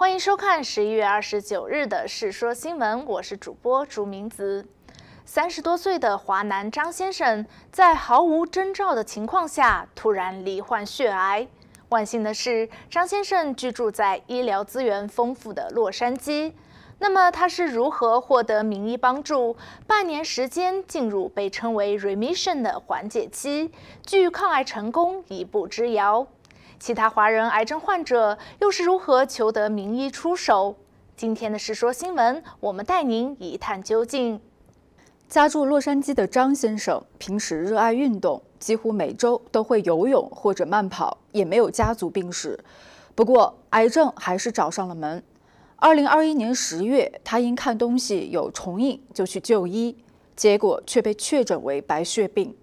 欢迎收看十一月二十九日的《世说新闻》，我是主播朱明子。三十多岁的华南张先生在毫无征兆的情况下突然罹患血癌，万幸的是，张先生居住在医疗资源丰富的洛杉矶。那么他是如何获得名医帮助，半年时间进入被称为 remission 的缓解期，距抗癌成功一步之遥？其他华人癌症患者又是如何求得名医出手？今天的《世说新闻》，我们带您一探究竟。家住洛杉矶的张先生平时热爱运动，几乎每周都会游泳或者慢跑，也没有家族病史。不过，癌症还是找上了门。2021年10月，他因看东西有重影就去就医，结果却被确诊为白血病。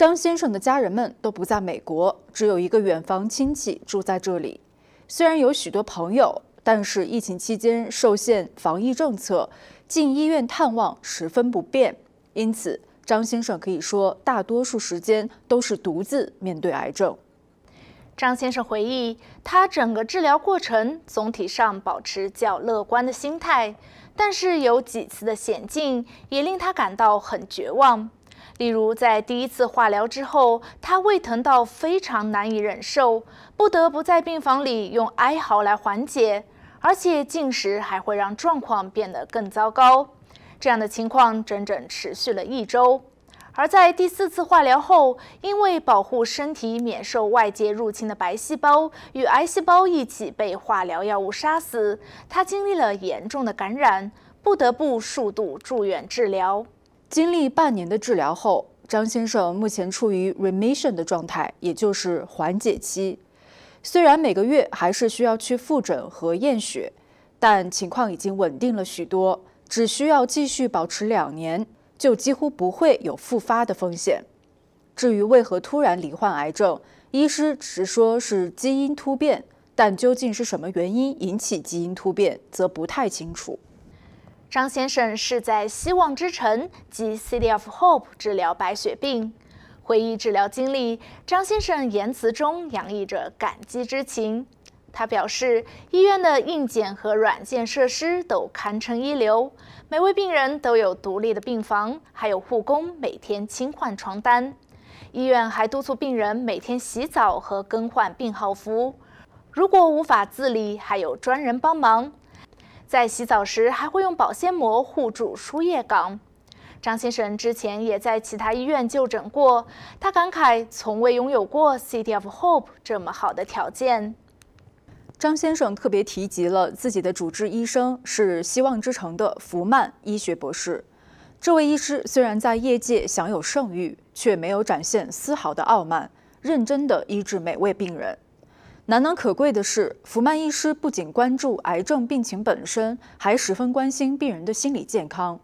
张先生的家人们都不在美国，只有一个远房亲戚住在这里。虽然有许多朋友，但是疫情期间受限防疫政策，进医院探望十分不便。因此，张先生可以说大多数时间都是独自面对癌症。张先生回忆，他整个治疗过程总体上保持较乐观的心态，但是有几次的险境也令他感到很绝望。例如，在第一次化疗之后，他胃疼到非常难以忍受，不得不在病房里用哀嚎来缓解，而且进食还会让状况变得更糟糕。这样的情况整整持续了一周。而在第四次化疗后，因为保护身体免受外界入侵的白细胞与癌细胞一起被化疗药物杀死，他经历了严重的感染，不得不数度住院治疗。经历半年的治疗后，张先生目前处于 remission 的状态，也就是缓解期。虽然每个月还是需要去复诊和验血，但情况已经稳定了许多，只需要继续保持两年，就几乎不会有复发的风险。至于为何突然罹患癌症，医师只说是基因突变，但究竟是什么原因引起基因突变，则不太清楚。张先生是在希望之城及 City of Hope 治疗白血病。回忆治疗经历，张先生言辞中洋溢着感激之情。他表示，医院的硬件和软件设施都堪称一流，每位病人都有独立的病房，还有护工每天清换床单。医院还督促病人每天洗澡和更换病号服，如果无法自理，还有专人帮忙。在洗澡时还会用保鲜膜护住输液缸。张先生之前也在其他医院就诊过，他感慨从未拥有过 CTF Hope 这么好的条件。张先生特别提及了自己的主治医生是希望之城的福曼医学博士。这位医师虽然在业界享有盛誉，却没有展现丝毫的傲慢，认真地医治每位病人。难能可贵的是，福曼医师不仅关注癌症病情本身，还十分关心病人的心理健康。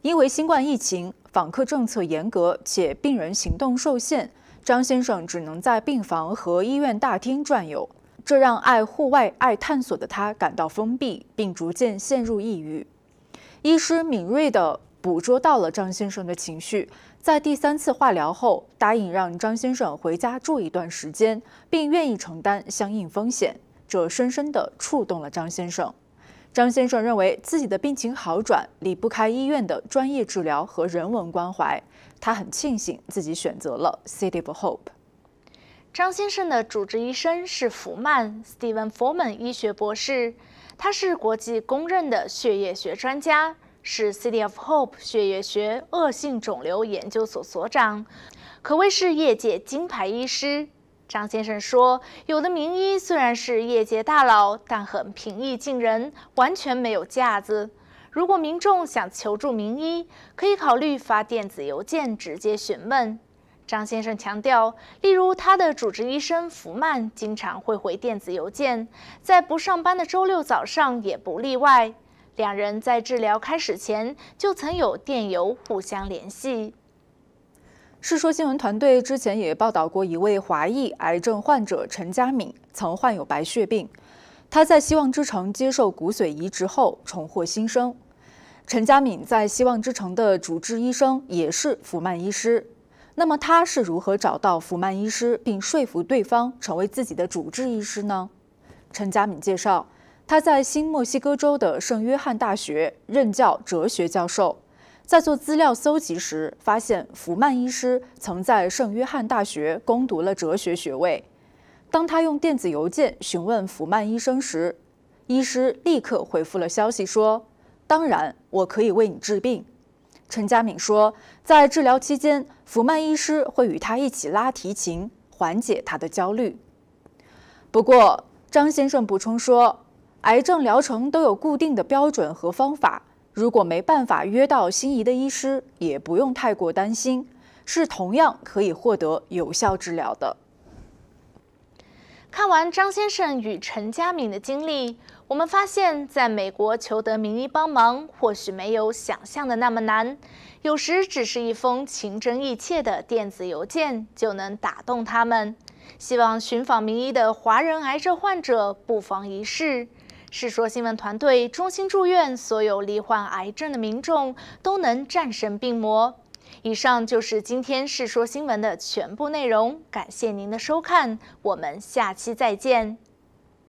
因为新冠疫情，访客政策严格且病人行动受限，张先生只能在病房和医院大厅转悠，这让爱户外、爱探索的他感到封闭，并逐渐陷入抑郁。医师敏锐地捕捉到了张先生的情绪。在第三次化疗后，答应让张先生回家住一段时间，并愿意承担相应风险，这深深地触动了张先生。张先生认为自己的病情好转离不开医院的专业治疗和人文关怀，他很庆幸自己选择了 City of Hope。张先生的主治医生是福曼 Steven Forman 医学博士，他是国际公认的血液学专家。是 C D F Hope 血液学恶性肿瘤研究所所长，可谓是业界金牌医师。张先生说，有的名医虽然是业界大佬，但很平易近人，完全没有架子。如果民众想求助名医，可以考虑发电子邮件直接询问。张先生强调，例如他的主治医生福曼经常会回电子邮件，在不上班的周六早上也不例外。两人在治疗开始前就曾有电邮互相联系。世说新闻团队之前也报道过一位华裔癌症患者陈嘉敏曾患有白血病，他在希望之城接受骨髓移植后重获新生。陈嘉敏在希望之城的主治医生也是福曼医师。那么他是如何找到福曼医师并说服对方成为自己的主治医师呢？陈嘉敏介绍。他在新墨西哥州的圣约翰大学任教哲学教授，在做资料搜集时，发现福曼医师曾在圣约翰大学攻读了哲学学位。当他用电子邮件询问福曼医生时，医师立刻回复了消息说：“当然，我可以为你治病。”陈佳敏说，在治疗期间，福曼医师会与他一起拉提琴，缓解他的焦虑。不过，张先生补充说。癌症疗程都有固定的标准和方法，如果没办法约到心仪的医师，也不用太过担心，是同样可以获得有效治疗的。看完张先生与陈家敏的经历，我们发现，在美国求得名医帮忙，或许没有想象的那么难，有时只是一封情真意切的电子邮件就能打动他们。希望寻访名医的华人癌症患者不妨一试。世说新闻团队衷心祝愿所有罹患癌症的民众都能战胜病魔。以上就是今天世说新闻的全部内容，感谢您的收看，我们下期再见。